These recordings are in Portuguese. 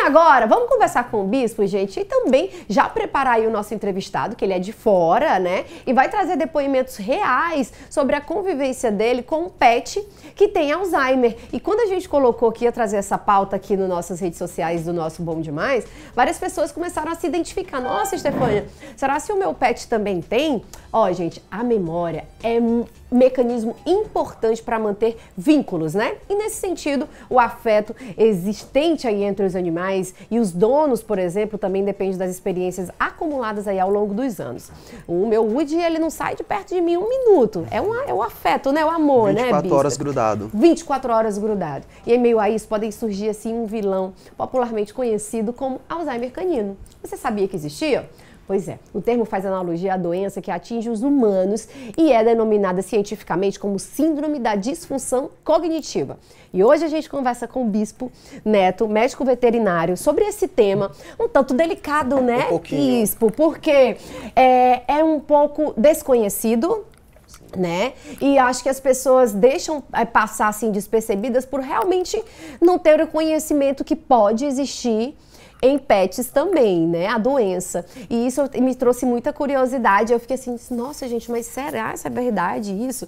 agora, vamos conversar com o bispo, gente, e também já preparar o nosso entrevistado, que ele é de fora, né? E vai trazer depoimentos reais sobre a convivência dele com um pet que tem Alzheimer. E quando a gente colocou que ia trazer essa pauta aqui nas nossas redes sociais do nosso Bom Demais, várias pessoas começaram a se identificar. Nossa, Estefânia, será se o meu pet também tem? Ó, gente, a memória é mecanismo importante para manter vínculos, né? E nesse sentido, o afeto existente aí entre os animais e os donos, por exemplo, também depende das experiências acumuladas aí ao longo dos anos. O meu Woody, ele não sai de perto de mim um minuto. É, uma, é o afeto, né? O amor, 24 né, 24 horas grudado. 24 horas grudado. E em meio a isso podem surgir, assim, um vilão popularmente conhecido como Alzheimer canino. Você sabia que existia? Pois é, o termo faz analogia à doença que atinge os humanos e é denominada cientificamente como síndrome da disfunção cognitiva. E hoje a gente conversa com o Bispo Neto, médico veterinário, sobre esse tema, um tanto delicado, né, um Bispo? Porque é, é um pouco desconhecido, né? E acho que as pessoas deixam é, passar assim despercebidas por realmente não ter o conhecimento que pode existir em pets também, né? A doença. E isso me trouxe muita curiosidade. Eu fiquei assim, nossa, gente, mas será que é verdade isso?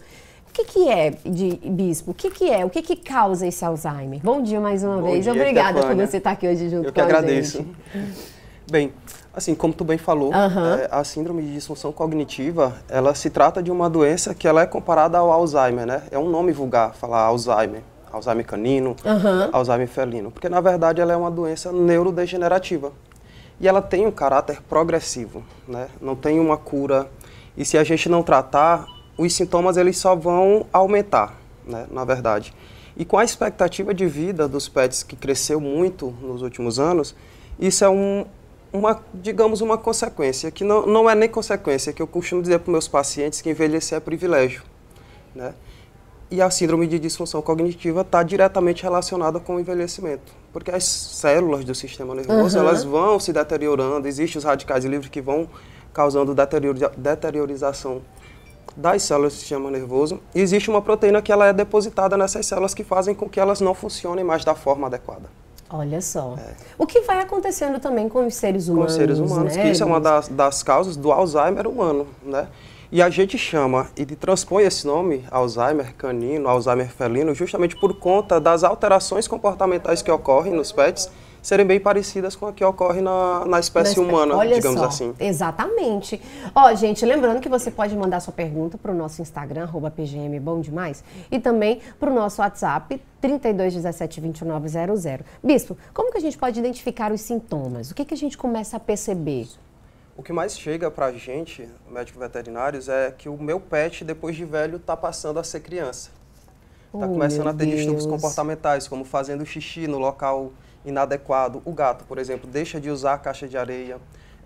O que, que é, de, Bispo? O que, que é? O que, que causa esse Alzheimer? Bom dia mais uma Bom vez. Dia, Obrigada por você estar aqui hoje junto Eu com a gente. Eu que agradeço. Bem, assim, como tu bem falou, é, a síndrome de disfunção cognitiva, ela se trata de uma doença que ela é comparada ao Alzheimer, né? É um nome vulgar falar Alzheimer. Alzheimer canino, uhum. Alzheimer felino, porque na verdade ela é uma doença neurodegenerativa e ela tem um caráter progressivo, né? Não tem uma cura e se a gente não tratar, os sintomas eles só vão aumentar, né? Na verdade. E com a expectativa de vida dos pets que cresceu muito nos últimos anos, isso é um, uma, digamos, uma consequência, que não, não é nem consequência, que eu costumo dizer para meus pacientes que envelhecer é privilégio, né? E a síndrome de disfunção cognitiva está diretamente relacionada com o envelhecimento, porque as células do sistema nervoso uhum. elas vão se deteriorando, existem os radicais livres que vão causando deteriorização das células do sistema nervoso. E existe uma proteína que ela é depositada nessas células que fazem com que elas não funcionem mais da forma adequada. Olha só. É. O que vai acontecendo também com os seres humanos. Com os seres humanos, né? que isso é uma das, das causas do Alzheimer humano, né? E a gente chama e transpõe esse nome, Alzheimer canino, Alzheimer felino, justamente por conta das alterações comportamentais que ocorrem nos pets serem bem parecidas com a que ocorre na, na espécie Mas, humana, olha digamos só. assim. Exatamente. Ó, gente, lembrando que você pode mandar sua pergunta para o nosso Instagram, arroba PGM Bom Demais, e também para o nosso WhatsApp, 32172900. Bispo, como que a gente pode identificar os sintomas? O que, que a gente começa a perceber? O que mais chega para a gente, médicos veterinários, é que o meu pet, depois de velho, está passando a ser criança. Está oh, começando a ter Deus. distúrbios comportamentais, como fazendo xixi no local inadequado. O gato, por exemplo, deixa de usar a caixa de areia.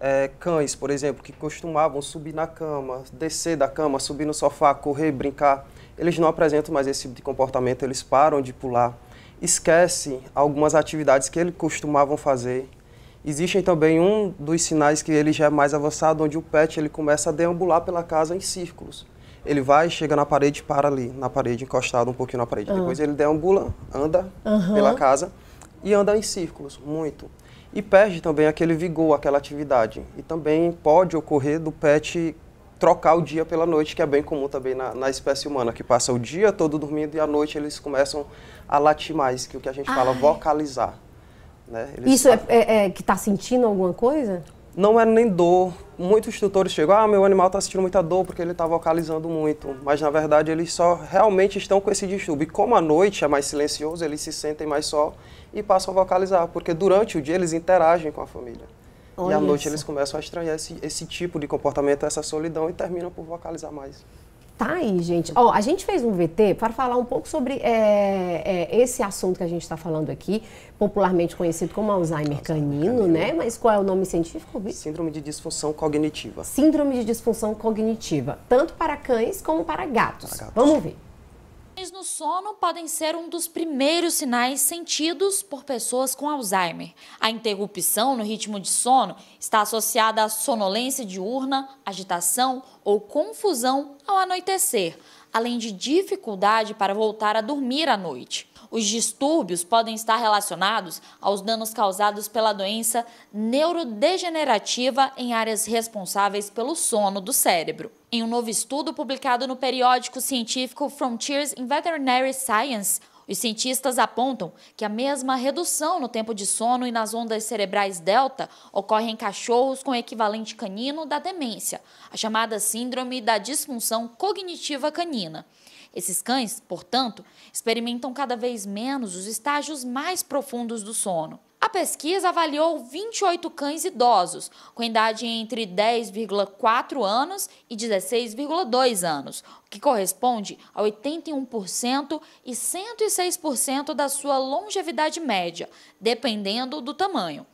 É, cães, por exemplo, que costumavam subir na cama, descer da cama, subir no sofá, correr, brincar, eles não apresentam mais esse tipo de comportamento, eles param de pular, esquecem algumas atividades que eles costumavam fazer, Existem também um dos sinais que ele já é mais avançado, onde o pet ele começa a deambular pela casa em círculos. Ele vai, chega na parede, para ali, na parede, encostado um pouquinho na parede. Uhum. Depois ele deambula, anda uhum. pela casa e anda em círculos, muito. E perde também aquele vigor, aquela atividade. E também pode ocorrer do pet trocar o dia pela noite, que é bem comum também na, na, espécie humana, que passa o dia todo dormindo e à noite eles começam a latir mais, que é o que a gente Ai. fala vocalizar. Né? Eles Isso é, é, é que está sentindo alguma coisa? Não é nem dor. Muitos tutores chegam, ah, meu animal está sentindo muita dor porque ele está vocalizando muito. Mas, na verdade, eles só realmente estão com esse distúrbio. E como a noite é mais silencioso, eles se sentem mais só e passam a vocalizar. Porque durante o dia eles interagem com a família. Olha e à noite isso. eles começam a estranhar esse, esse tipo de comportamento, essa solidão e terminam por vocalizar mais. Tá aí, gente. Ó, a gente fez um VT para falar um pouco sobre é, é, esse assunto que a gente está falando aqui, popularmente conhecido como Alzheimer canino, canino, né? Mas qual é o nome científico? Síndrome de disfunção cognitiva. Síndrome de disfunção cognitiva, tanto para cães como para gatos. Para gatos. Vamos ver no sono podem ser um dos primeiros sinais sentidos por pessoas com Alzheimer. A interrupção no ritmo de sono está associada à sonolência diurna, agitação ou confusão ao anoitecer, além de dificuldade para voltar a dormir à noite. Os distúrbios podem estar relacionados aos danos causados pela doença neurodegenerativa em áreas responsáveis pelo sono do cérebro. Em um novo estudo publicado no periódico científico Frontiers in Veterinary Science, os cientistas apontam que a mesma redução no tempo de sono e nas ondas cerebrais delta ocorre em cachorros com o equivalente canino da demência, a chamada síndrome da disfunção cognitiva canina. Esses cães, portanto, experimentam cada vez menos os estágios mais profundos do sono. A pesquisa avaliou 28 cães idosos, com idade entre 10,4 anos e 16,2 anos, o que corresponde a 81% e 106% da sua longevidade média, dependendo do tamanho.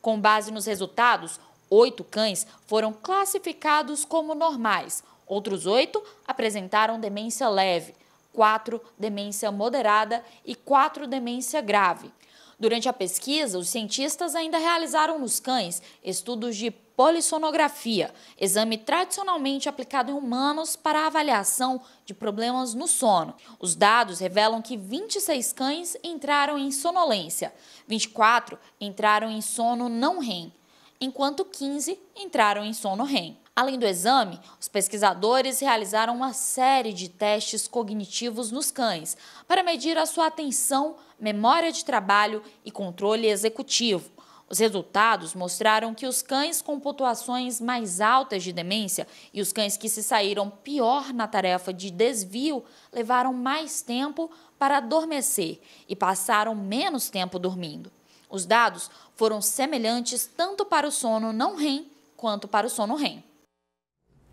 Com base nos resultados, oito cães foram classificados como normais, Outros oito apresentaram demência leve, quatro demência moderada e quatro demência grave. Durante a pesquisa, os cientistas ainda realizaram nos cães estudos de polissonografia, exame tradicionalmente aplicado em humanos para a avaliação de problemas no sono. Os dados revelam que 26 cães entraram em sonolência, 24 entraram em sono não REM, enquanto 15 entraram em sono REM. Além do exame, os pesquisadores realizaram uma série de testes cognitivos nos cães para medir a sua atenção, memória de trabalho e controle executivo. Os resultados mostraram que os cães com pontuações mais altas de demência e os cães que se saíram pior na tarefa de desvio levaram mais tempo para adormecer e passaram menos tempo dormindo. Os dados foram semelhantes tanto para o sono não REM quanto para o sono REM.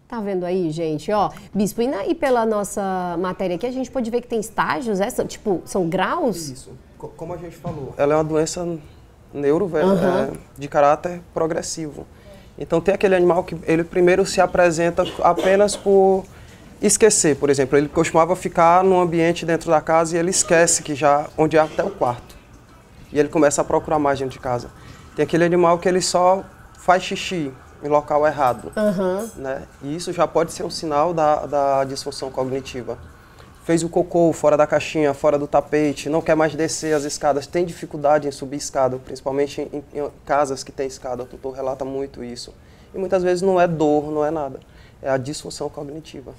Tá vendo aí, gente? Ó, Bispo, e, na, e pela nossa matéria aqui, a gente pode ver que tem estágios, é? São, tipo, são graus? Isso, como a gente falou. Ela é uma doença neuro, uhum. é, de caráter progressivo. Então tem aquele animal que ele primeiro se apresenta apenas por esquecer, por exemplo. Ele costumava ficar num ambiente dentro da casa e ele esquece que já onde é até o quarto. E ele começa a procurar mais dentro de casa. Tem aquele animal que ele só faz xixi em local errado. Uhum. Né? E isso já pode ser um sinal da, da disfunção cognitiva. Fez o cocô fora da caixinha, fora do tapete, não quer mais descer as escadas, tem dificuldade em subir escada, principalmente em, em casas que tem escada. O tutor relata muito isso. E muitas vezes não é dor, não é nada. É a disfunção cognitiva.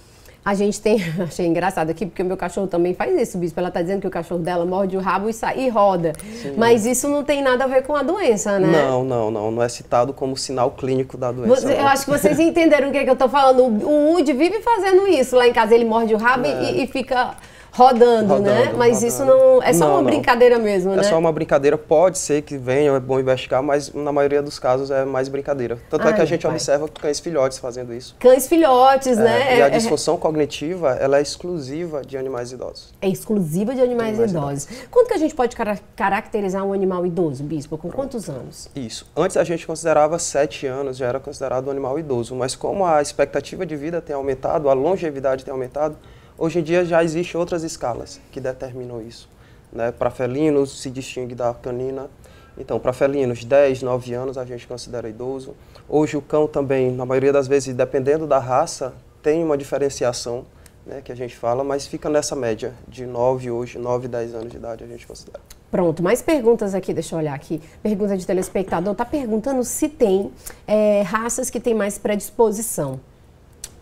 A gente tem. Achei engraçado aqui, porque o meu cachorro também faz isso, bispo. Ela está dizendo que o cachorro dela morde o rabo e, sai, e roda. Sim. Mas isso não tem nada a ver com a doença, né? Não, não, não. Não é citado como sinal clínico da doença. Você, eu acho que vocês entenderam o que, é que eu estou falando. O, o Woody vive fazendo isso lá em casa. Ele morde o rabo é. e, e fica rodando, rodando né? Mas rodando. isso não é só não, uma não. brincadeira mesmo, é né? É só uma brincadeira, pode ser que venha é bom investigar, mas na maioria dos casos é mais brincadeira. Tanto Ai, é ah, que a gente pai. observa cães filhotes fazendo isso. Cães filhotes, é, né? E a é, é, disfunção cognitiva, ela é exclusiva de animais idosos. É exclusiva de animais, animais idosos. idosos. Quanto que a gente pode car caracterizar um animal idoso, bispo? Com Pronto. quantos anos? Isso. Antes a gente considerava sete anos, já era considerado um animal idoso, mas como a expectativa de vida tem aumentado, a longevidade tem aumentado, Hoje em dia já existem outras escalas que determinam isso. Né? Para felinos se distingue da canina. Então, para felinos 10, 9 anos a gente considera idoso. Hoje o cão também, na maioria das vezes, dependendo da raça, tem uma diferenciação né, que a gente fala, mas fica nessa média de 9 hoje, 9, 10 anos de idade a gente considera. Pronto, mais perguntas aqui, deixa eu olhar aqui. Pergunta de telespectador, está perguntando se tem é, raças que têm mais predisposição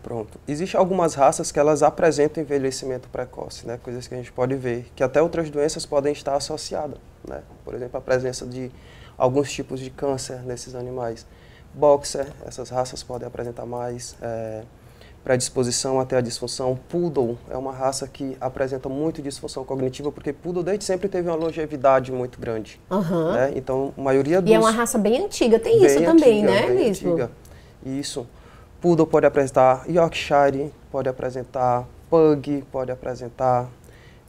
Pronto. Existem algumas raças que elas apresentam envelhecimento precoce, né? Coisas que a gente pode ver, que até outras doenças podem estar associadas, né? Por exemplo, a presença de alguns tipos de câncer nesses animais. Boxer, essas raças podem apresentar mais é, predisposição até a disfunção. Poodle é uma raça que apresenta muito disfunção cognitiva, porque Poodle desde sempre teve uma longevidade muito grande. Uhum. Né? Então, a maioria dos... E é uma raça bem antiga, tem bem isso também, antiga, né, bem Isso. Poodle pode apresentar Yorkshire, pode apresentar Pug, pode apresentar,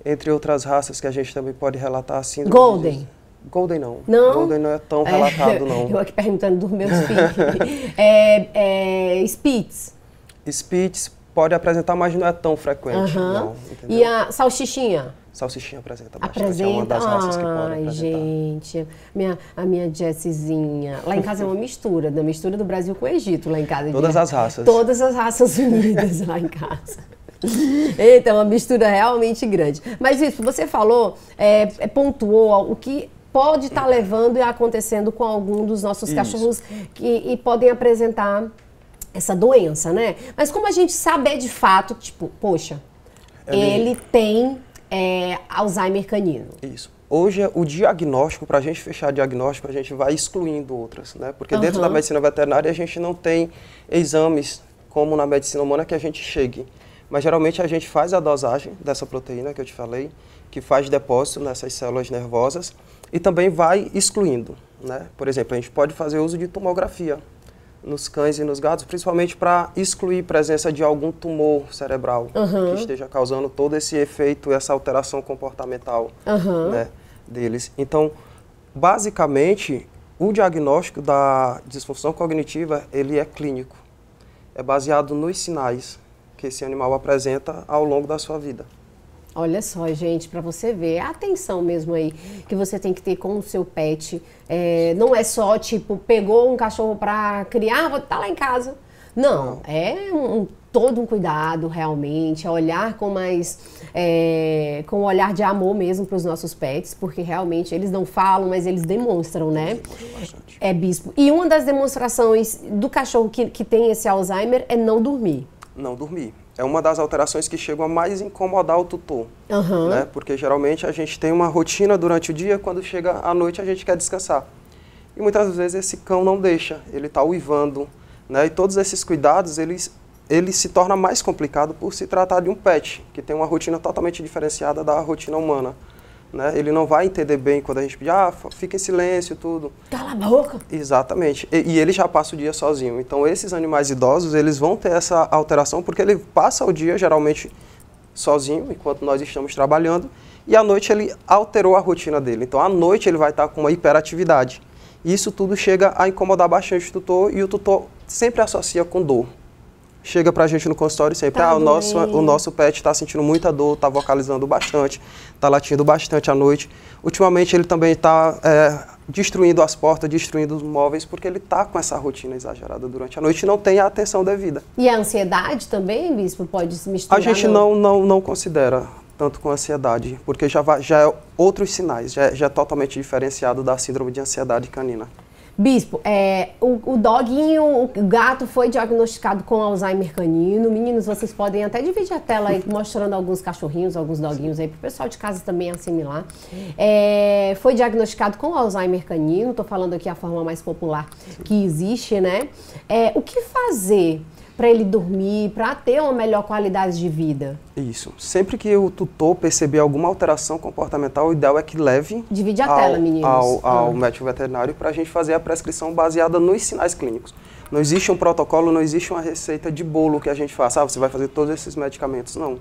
entre outras raças que a gente também pode relatar. assim Golden. Golden não. não. Golden não é tão é, relatado, é, não. Eu aqui perguntando dos meus filhos. é, é, Spitz. Spitz pode apresentar, mas não é tão frequente. Uh -huh. não, e a salsichinha Salsichinha apresenta bastante. Apresenta? É uma das raças Ai, que gente. Minha, a minha Jessizinha Lá em casa é uma mistura, da mistura do Brasil com o Egito, lá em casa. Todas as raças. Todas as raças unidas lá em casa. Eita, é uma mistura realmente grande. Mas isso, você falou, é, é pontuou o que pode estar tá levando e acontecendo com algum dos nossos isso. cachorros que, e podem apresentar essa doença, né? Mas como a gente sabe é de fato, tipo, poxa, é ele tem é, Alzheimer canino? Isso. Hoje, é o diagnóstico, para a gente fechar diagnóstico, a gente vai excluindo outras, né? Porque uhum. dentro da medicina veterinária a gente não tem exames como na medicina humana que a gente chegue. Mas geralmente a gente faz a dosagem dessa proteína que eu te falei, que faz depósito nessas células nervosas e também vai excluindo. Né? Por exemplo, a gente pode fazer uso de tomografia nos cães e nos gatos, principalmente para excluir presença de algum tumor cerebral uhum. que esteja causando todo esse efeito, essa alteração comportamental uhum. né, deles. Então, basicamente, o diagnóstico da disfunção cognitiva ele é clínico, é baseado nos sinais que esse animal apresenta ao longo da sua vida. Olha só, gente, para você ver a atenção mesmo aí que você tem que ter com o seu pet. É, não é só tipo pegou um cachorro para criar, vou tá lá em casa. Não, é um, todo um cuidado realmente, é olhar com mais é, com um olhar de amor mesmo para os nossos pets, porque realmente eles não falam, mas eles demonstram, né? É bispo. E uma das demonstrações do cachorro que, que tem esse Alzheimer é não dormir. Não dormir é uma das alterações que chegam a mais incomodar o tutor. Uhum. Né? Porque geralmente a gente tem uma rotina durante o dia, quando chega à noite a gente quer descansar. E muitas vezes esse cão não deixa, ele está uivando. Né? E todos esses cuidados, eles, ele se torna mais complicado por se tratar de um pet, que tem uma rotina totalmente diferenciada da rotina humana. Né? Ele não vai entender bem quando a gente pedir, ah, fica em silêncio tudo. Cala a boca. Exatamente. E, e, ele já passa o dia sozinho. Então esses animais idosos, eles vão ter essa alteração porque ele passa o dia geralmente sozinho, enquanto nós estamos trabalhando, e à noite ele alterou a rotina dele. Então à noite ele vai estar com uma hiperatividade. Isso tudo chega a incomodar bastante o tutor e o tutor sempre associa com dor chega pra gente no consultório sempre, tá ah, o nosso, o nosso pet está sentindo muita dor, tá vocalizando bastante, tá latindo bastante à noite. Ultimamente ele também está é, destruindo as portas, destruindo os móveis, porque ele tá com essa rotina exagerada durante a noite e não tem a atenção devida. E a ansiedade também, bispo, pode se misturar? A gente não, não, não considera tanto com ansiedade, porque já, vai, já é outros sinais, já, é, já é totalmente diferenciado da síndrome de ansiedade canina. Bispo, é, o, o, doguinho, o gato foi diagnosticado com Alzheimer canino. Meninos, vocês podem até dividir a tela aí, mostrando alguns cachorrinhos, alguns doguinhos aí, para o pessoal de casa também assimilar. É, foi diagnosticado com Alzheimer canino, estou falando aqui a forma mais popular que existe, né? É, o que fazer? para ele dormir, para ter uma melhor qualidade de vida? Isso. Sempre que o tutor perceber alguma alteração comportamental, o ideal é que leve Divide a ao, tela, meninos. ao, ao ah. médico veterinário para a gente fazer a prescrição baseada nos sinais clínicos. Não existe um protocolo, não existe uma receita de bolo que a gente faça, ah, você vai fazer todos esses medicamentos. Não.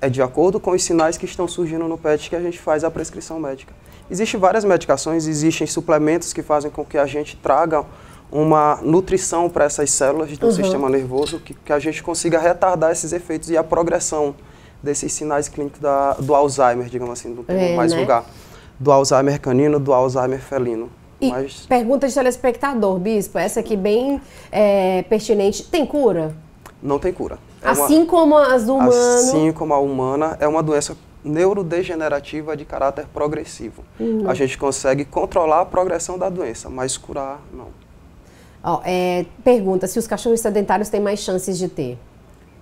É de acordo com os sinais que estão surgindo no PET que a gente faz a prescrição médica. Existem várias medicações, existem suplementos que fazem com que a gente traga uma nutrição para essas células do uhum. sistema nervoso que, que, a gente consiga retardar esses efeitos e a progressão desses sinais clínicos da, do Alzheimer, digamos assim, do é, mais né? Do Alzheimer canino, do Alzheimer felino. E Mas... pergunta de telespectador, Bispo, essa aqui bem é, pertinente. Tem cura? Não tem cura. É assim uma, como as do humano? Assim como a humana, é uma doença neurodegenerativa de caráter progressivo. Uhum. A gente consegue controlar a progressão da doença, mas curar não é, pergunta se os cachorros sedentários têm mais chances de ter.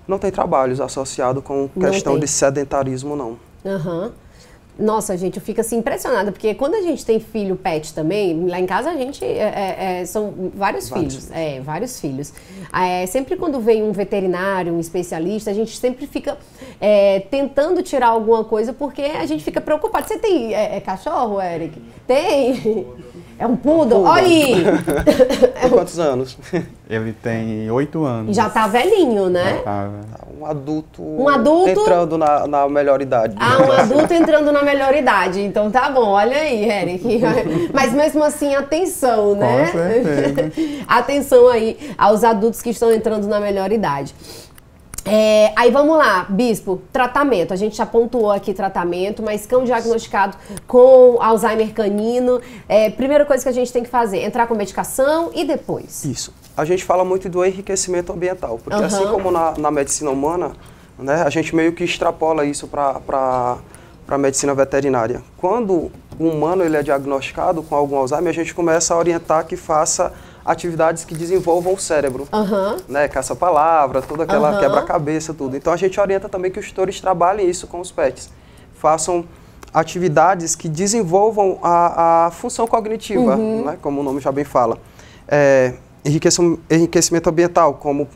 Não tem trabalhos associados com questão de sedentarismo, não. Aham. Uhum. Nossa, gente, eu fico assim impressionada, porque quando a gente tem filho pet também, lá em casa a gente é, é, é são vários, vários filhos, filhos. É, vários filhos. Ah, é, sempre quando vem um veterinário, um especialista, a gente sempre fica é, tentando tirar alguma coisa, porque a gente fica preocupado. Você tem é, cachorro, Eric? Tem? É um poodle? Um Olha aí! Tem quantos anos? Ele tem oito anos. Já tá velhinho, né? Já tá, né? adulto, um adulto entrando na, na melhor idade. Ah, um adulto entrando na melhor idade. Então tá bom, olha aí, Eric. Mas mesmo assim, atenção, né? Com atenção aí aos adultos que estão entrando na melhor idade. É, aí vamos lá, bispo, tratamento. A gente já pontuou aqui tratamento, mas cão diagnosticado com Alzheimer canino, é, primeira coisa que a gente tem que fazer, entrar com medicação e depois. Isso a gente fala muito do enriquecimento ambiental, porque uhum. assim como na, na, medicina humana, né, a gente meio que extrapola isso para a medicina veterinária. Quando o humano ele é diagnosticado com algum Alzheimer, a gente começa a orientar que faça atividades que desenvolvam o cérebro, uhum. né, caça-palavra, toda aquela uhum. quebra-cabeça, tudo. Então a gente orienta também que os tutores trabalhem isso com os pets, façam atividades que desenvolvam a, a função cognitiva, uhum. né, como o nome já bem fala. É, enriquecimento ambiental, como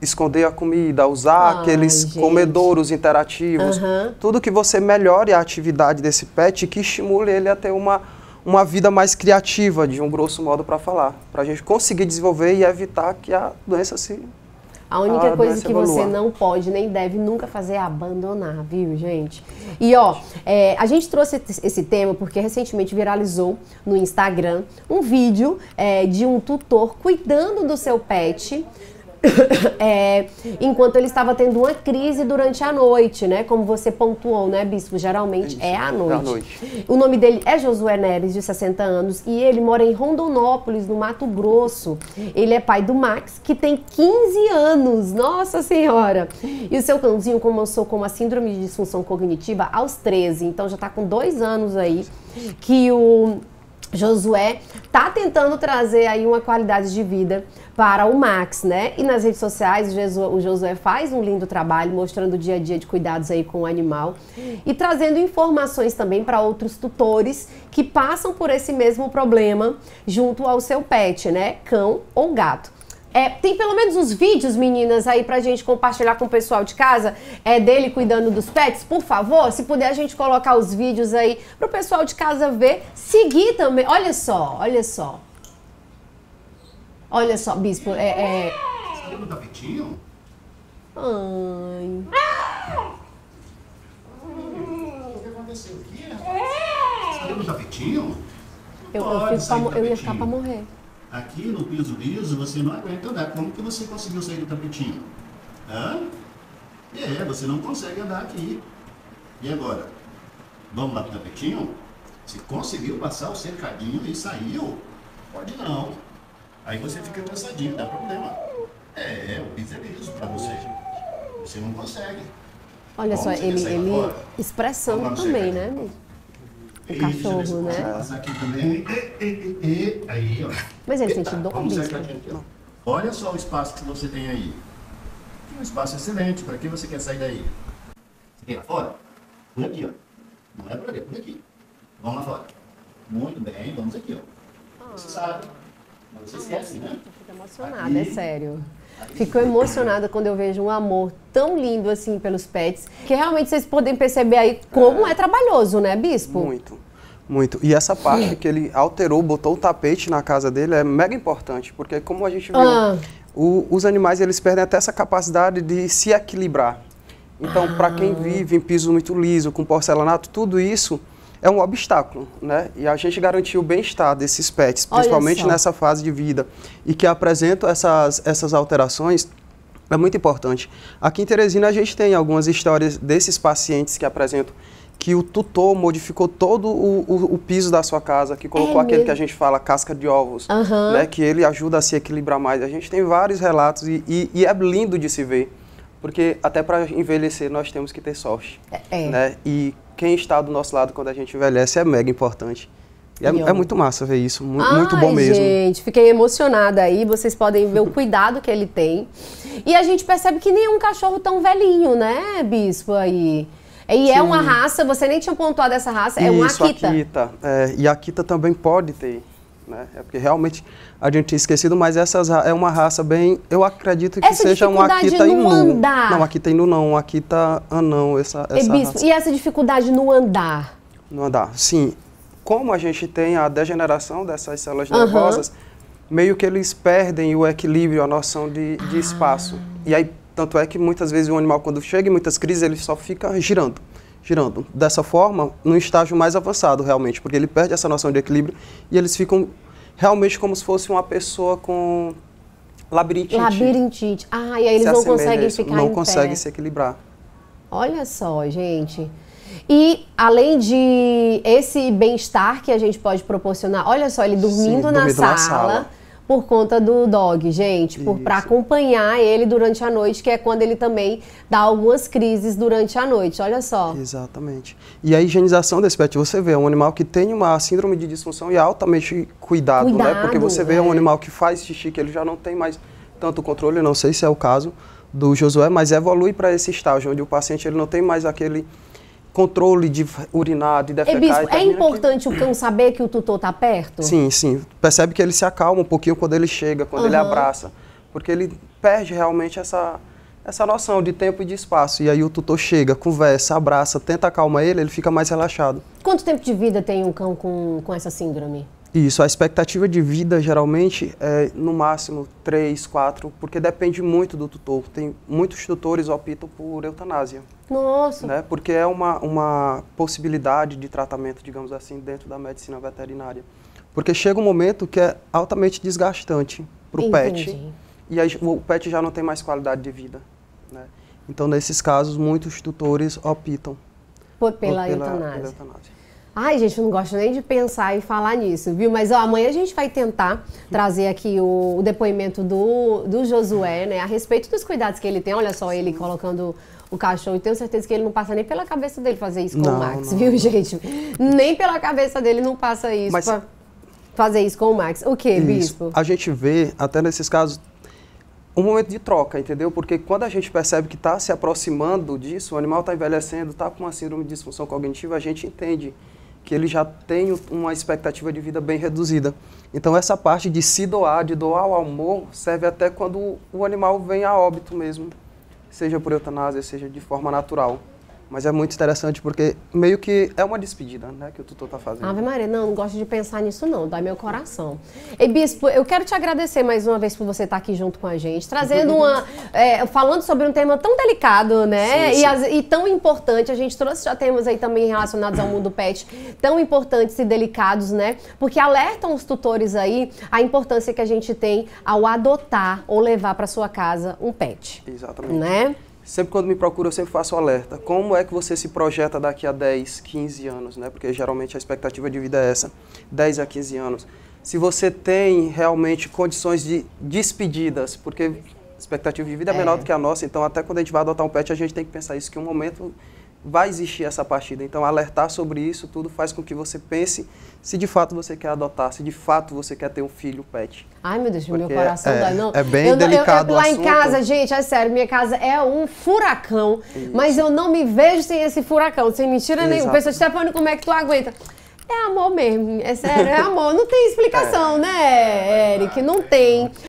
esconder a comida, usar Ai, aqueles gente. comedouros interativos, uhum. tudo que você melhore a atividade desse pet que estimule ele a ter uma, uma vida mais criativa, de um grosso modo para falar, para a gente conseguir desenvolver e evitar que a doença se a única a ah, coisa que evolua. você não pode nem deve nunca fazer é abandonar, viu, gente? E ó, é, a gente trouxe esse tema porque recentemente viralizou no Instagram um vídeo é, de um tutor cuidando do seu pet é, enquanto ele estava tendo uma crise durante a noite, né? Como você pontuou, né, bispo? Geralmente é, é, é à noite. noite. O nome dele é Josué Neres, de 60 anos, e ele mora em Rondonópolis, no Mato Grosso. Ele é pai do Max, que tem 15 anos. Nossa Senhora! E o seu cãozinho começou com uma síndrome de disfunção cognitiva aos 13, então já está com dois anos aí que o Josué tá tentando trazer aí uma qualidade de vida para o Max, né? E nas redes sociais o Josué, faz um lindo trabalho mostrando o dia a dia de cuidados aí com o animal e trazendo informações também para outros tutores que passam por esse mesmo problema junto ao seu pet, né? Cão ou gato. É, tem pelo menos os vídeos, meninas, aí pra gente compartilhar com o pessoal de casa, é dele cuidando dos pets, por favor, se puder a gente colocar os vídeos aí pro pessoal de casa ver, seguir também. Olha só, olha só. Olha só, Bispo, é. é... Você lembra da Vitinho? Ai. O que aconteceu? aqui? Você lembra da Vitinho? Eu, eu, eu ia ficar pra morrer. Aqui no piso liso você não aguenta andar. Como que você conseguiu sair do tapetinho? Hã? É, você não consegue andar aqui. E agora? Vamos lá pro tapetinho? Você conseguiu passar o cercadinho e saiu? Pode não. Aí você fica cansadinho, dá problema. É, é, o piso é isso para você. Você não consegue. Olha só, ele, ele expressando também, né? O né? e cachorro, né? E, e, aí, Mas ele sente dor mesmo. Olha só o espaço que você tem aí. um espaço excelente. Para que você quer sair daí? Você quer lá fora? Por aqui, ó. Não é por ali, é por aqui. Vamos lá fora. Muito bem, vamos aqui, ó. Você sabe. Mas esquece, assim, né? Fico emocionada, é sério. Fico emocionada quando eu vejo um amor tão lindo assim pelos pets, que realmente vocês podem perceber aí como é, é trabalhoso, né, Bispo? Muito, muito. E essa parte que ele alterou, botou o tapete na casa dele é mega importante, porque como a gente viu, ah. o, os animais eles perdem até essa capacidade de se equilibrar. Então, ah. para quem vive em piso muito liso, com porcelanato, tudo isso é um obstáculo, né? E a gente garantir o bem-estar desses pets, principalmente nessa fase de vida, e que apresentam essas, essas alterações, é muito importante. Aqui em Teresina a gente tem algumas histórias desses pacientes que apresentam que o tutor modificou todo o, o, o piso da sua casa, que colocou é aquele mesmo? que a gente fala casca de ovos, uhum. né? Que ele ajuda a se equilibrar mais. A gente tem vários relatos e, e, e é lindo de se ver. Porque até para envelhecer nós temos que ter sorte, é. né? E quem está do nosso lado quando a gente envelhece é mega importante. É, é, muito massa ver isso, muito, Ai, muito bom mesmo. Gente, fiquei emocionada aí. Vocês podem ver o cuidado que ele tem. E a gente percebe que nem é um cachorro tão velhinho, né, Bispo aí? E é Sim. é uma raça, você nem tinha pontuado essa raça, é isso, uma Akita. Akita. É, e a Akita também pode ter né? É porque realmente a gente tinha esquecido, mas essa é uma raça bem. Eu acredito que essa seja um Akita no Inu. Andar. Não, Akita Inu não, um Akita Anão. Essa, é essa Ebispo, raça. E essa dificuldade no andar? No andar, sim. Como a gente tem a degeneração dessas células uhum. nervosas, meio que eles perdem o equilíbrio, a noção de, de ah. espaço. E aí, tanto é que muitas vezes o animal, quando chega em muitas crises, ele só fica girando girando. Dessa forma, num estágio mais avançado realmente, porque ele perde essa noção de equilíbrio e eles ficam realmente como se fosse uma pessoa com labirintite. Labirintite. Ah, e aí eles não conseguem ficar Não conseguem se equilibrar. Olha só, gente. E além de esse bem-estar que a gente pode proporcionar, olha só, ele dormindo, Sim, na, dormindo sala, na, sala, por conta do dog, gente, por para acompanhar ele durante a noite, que é quando ele também dá algumas crises durante a noite. Olha só. Exatamente. E a higienização desse pet, você vê, é um animal que tem uma síndrome de disfunção e altamente cuidado, né? cuidado né? Porque você vê é. um animal que faz xixi que ele já não tem mais tanto controle, não sei se é o caso do Josué, mas evolui para esse estágio onde o paciente ele não tem mais aquele controle de urinado e defecar. É, e e é importante que... o cão saber que o tutor está perto? Sim, sim. Percebe que ele se acalma um pouquinho quando ele chega, quando uhum. ele abraça. Porque ele perde realmente essa, essa noção de tempo e de espaço. E aí o tutor chega, conversa, abraça, tenta acalmar ele, ele fica mais relaxado. Quanto tempo de vida tem um cão com, com essa síndrome? Isso, a expectativa de vida geralmente é no máximo 3, 4, porque depende muito do tutor. Tem muitos tutores optam por eutanásia. Nossa! Né? Porque é uma, uma possibilidade de tratamento, digamos assim, dentro da medicina veterinária. Porque chega um momento que é altamente desgastante para o pet. E aí, o pet já não tem mais qualidade de vida. Né? Então, nesses casos, muitos tutores optam por pela, por pela, eutanásia. pela eutanásia. Ai, gente, eu não gosto nem de pensar e falar nisso, viu? Mas ó, amanhã a gente vai tentar trazer aqui o, o, depoimento do, do Josué, né? A respeito dos cuidados que ele tem. Olha só, ele colocando o cachorro. E tenho certeza que ele não passa nem pela cabeça dele fazer isso com não, o Max, não, viu, não. gente? Nem pela cabeça dele não passa isso. Mas... Pra fazer isso com o Max. O que, Bispo? A gente vê, até nesses casos, um momento de troca, entendeu? Porque quando a gente percebe que está se aproximando disso, o animal está envelhecendo, está com uma síndrome de disfunção cognitiva, a gente entende que ele já tem uma expectativa de vida bem reduzida. Então essa parte de se doar, de doar o amor, serve até quando o animal vem a óbito mesmo, seja por eutanásia, seja de forma natural. Mas é muito interessante porque meio que é uma despedida, né, que o tutor está fazendo. Ave Maria, não, não gosto de pensar nisso não, dá meu coração. E Bispo, eu quero te agradecer mais uma vez por você estar tá aqui junto com a gente, trazendo uma, é, falando sobre um tema tão delicado, né, sim, sim. E, as, e, tão importante. A gente trouxe já temas aí também relacionados ao mundo pet, tão importantes e delicados, né, porque alertam os tutores aí a importância que a gente tem ao adotar ou levar para sua casa um pet. Exatamente. Né? sempre quando me procura, eu sempre faço alerta. Como é que você se projeta daqui a 10, 15 anos, né? Porque geralmente a expectativa de vida é essa, 10 a 15 anos. Se você tem realmente condições de despedidas, porque a expectativa de vida é, é, menor do que a nossa, então até quando a gente vai adotar um pet, a gente tem que pensar isso, que um momento vai existir essa partida. Então, alertar sobre isso tudo faz com que você pense se de fato você quer adotar, se de fato você quer ter um filho pet. Ai, meu Deus, Porque meu coração é, dói. Não, é bem eu, delicado eu, eu, Lá em casa, gente, é sério, minha casa é um furacão, isso. mas eu não me vejo sem esse furacão, sem mentira Exato. nenhuma. Pessoal, Stefano, tá como é que tu aguenta? É amor mesmo, é sério, é amor. Não tem explicação, é. né, Eric? Não tem.